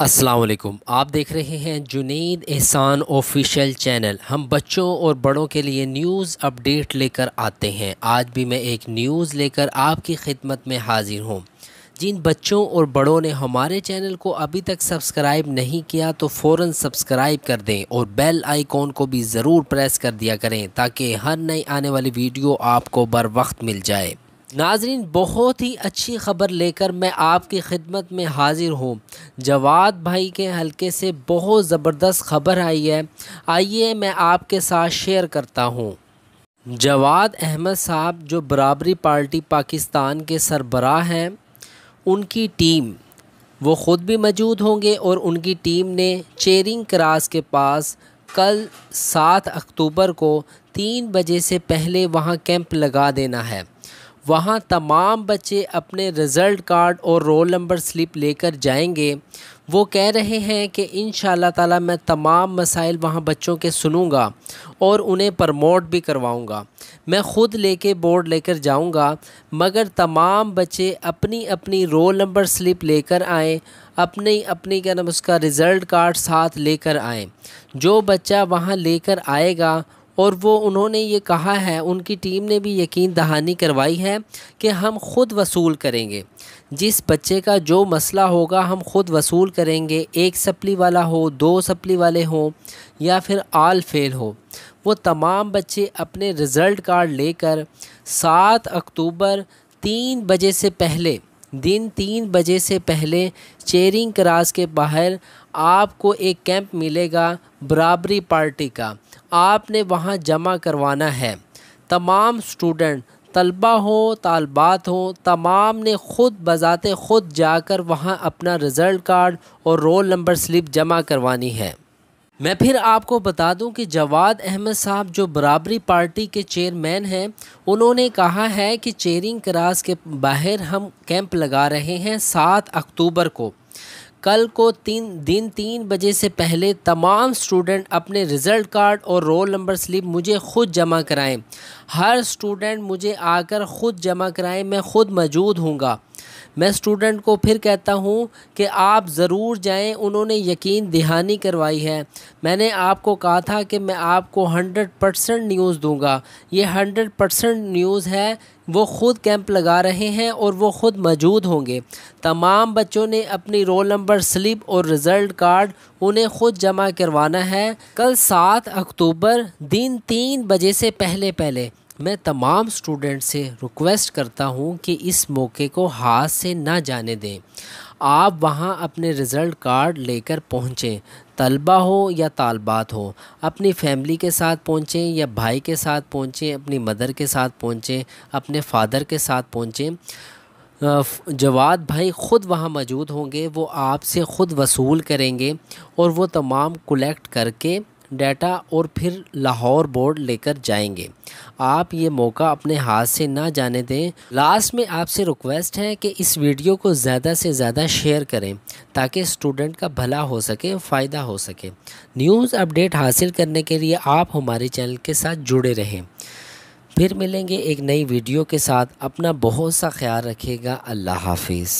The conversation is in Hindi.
असलकुम आप देख रहे हैं जुनेद एहसान ऑफिशियल चैनल हम बच्चों और बड़ों के लिए न्यूज़ अपडेट लेकर आते हैं आज भी मैं एक न्यूज़ लेकर आपकी खिदमत में हाजिर हूँ जिन बच्चों और बड़ों ने हमारे चैनल को अभी तक सब्सक्राइब नहीं किया तो फ़ौर सब्सक्राइब कर दें और बेल आइकॉन को भी ज़रूर प्रेस कर दिया करें ताकि हर नई आने वाली वीडियो आपको बर वक्त मिल जाए नाजरीन बहुत ही अच्छी ख़बर लेकर मैं आपकी खिदमत में हाज़िर हूँ जवाद भाई के हलके से बहुत ज़बरदस्त खबर आई है आइए मैं आपके साथ शेयर करता हूँ जवाद अहमद साहब जो बराबरी पार्टी पाकिस्तान के सरबराह हैं उनकी टीम वो ख़ुद भी मौजूद होंगे और उनकी टीम ने चेरिंग क्रास के पास कल सात अक्टूबर को तीन बजे से पहले वहाँ कैंप लगा देना है वहाँ तमाम बच्चे अपने रिज़ल्ट कार्ड और रोल नंबर स्लिप लेकर जाएंगे वो कह रहे हैं कि इन ताला मैं तमाम मसाइल वहाँ बच्चों के सुनूंगा और उन्हें प्रमोट भी करवाऊंगा मैं ख़ुद लेके बोर्ड लेकर जाऊंगा मगर तमाम बच्चे अपनी अपनी रोल नंबर स्लिप लेकर आएँ अपनी अपनी क्या नाम उसका रिज़ल्ट कार्ड साथ लेकर आएँ जो बच्चा वहाँ लेकर आएगा और वो उन्होंने ये कहा है उनकी टीम ने भी यकीन दहानी करवाई है कि हम खुद वसूल करेंगे जिस बच्चे का जो मसला होगा हम खुद वसूल करेंगे एक सप्ली वाला हो दो सप्ली वाले हों या फिर आल फेल हो वो तमाम बच्चे अपने रिज़ल्ट कार्ड लेकर सात अक्टूबर तीन बजे से पहले दिन तीन बजे से पहले चेरिंग क्रास के बाहर आपको एक कैंप मिलेगा बराबरी पार्टी का आपने वहाँ जमा करवाना है तमाम स्टूडेंट तलबा हो तालबात हो तमाम ने ख़ुद बज़ाते ख़ुद जाकर वहाँ अपना रिज़ल्ट कार्ड और रोल नंबर स्लिप जमा करवानी है मैं फिर आपको बता दूं कि जवाद अहमद साहब जो बराबरी पार्टी के चेयरमैन हैं उन्होंने कहा है कि चेयरिंग क्रास के बाहर हम कैंप लगा रहे हैं सात अक्टूबर को कल को तीन दिन तीन बजे से पहले तमाम स्टूडेंट अपने रिज़ल्ट कार्ड और रोल नंबर स्लिप मुझे ख़ुद जमा कराएं हर स्टूडेंट मुझे आकर ख़ुद जमा कराएं मैं ख़ुद मौजूद हूँगा मैं स्टूडेंट को फिर कहता हूँ कि आप ज़रूर जाएं उन्होंने यकीन दहानी करवाई है मैंने आपको कहा था कि मैं आपको हंड्रेड परसेंट न्यूज़ दूँगा ये हंड्रेड परसेंट न्यूज़ है वो ख़ुद कैंप लगा रहे हैं और वो ख़ुद मौजूद होंगे तमाम बच्चों ने अपनी रोल नंबर स्लिप और रिज़ल्ट कार्ड उन्हें ख़ुद जमा करवाना है कल सात अक्टूबर दिन तीन बजे से पहले पहले मैं तमाम स्टूडेंट से रिक्वेस्ट करता हूं कि इस मौके को हाथ से ना जाने दें आप वहां अपने रिज़ल्ट कार्ड लेकर पहुँचें तलबा हो या तालबात हो अपनी फैमिली के साथ पहुँचें या भाई के साथ पहुँचें अपनी मदर के साथ पहुँचें अपने फ़ादर के साथ पहुँचें जवाद भाई ख़ुद वहाँ मौजूद होंगे वो आपसे ख़ुद वसूल करेंगे और वो तमाम कलेक्ट करके डाटा और फिर लाहौर बोर्ड लेकर जाएंगे आप ये मौका अपने हाथ से ना जाने दें लास्ट में आपसे रिक्वेस्ट है कि इस वीडियो को ज़्यादा से ज़्यादा शेयर करें ताकि स्टूडेंट का भला हो सके फ़ायदा हो सके न्यूज़ अपडेट हासिल करने के लिए आप हमारे चैनल के साथ जुड़े रहें फिर मिलेंगे एक नई वीडियो के साथ अपना बहुत सा ख्याल रखेगा अल्लाह हाफिज़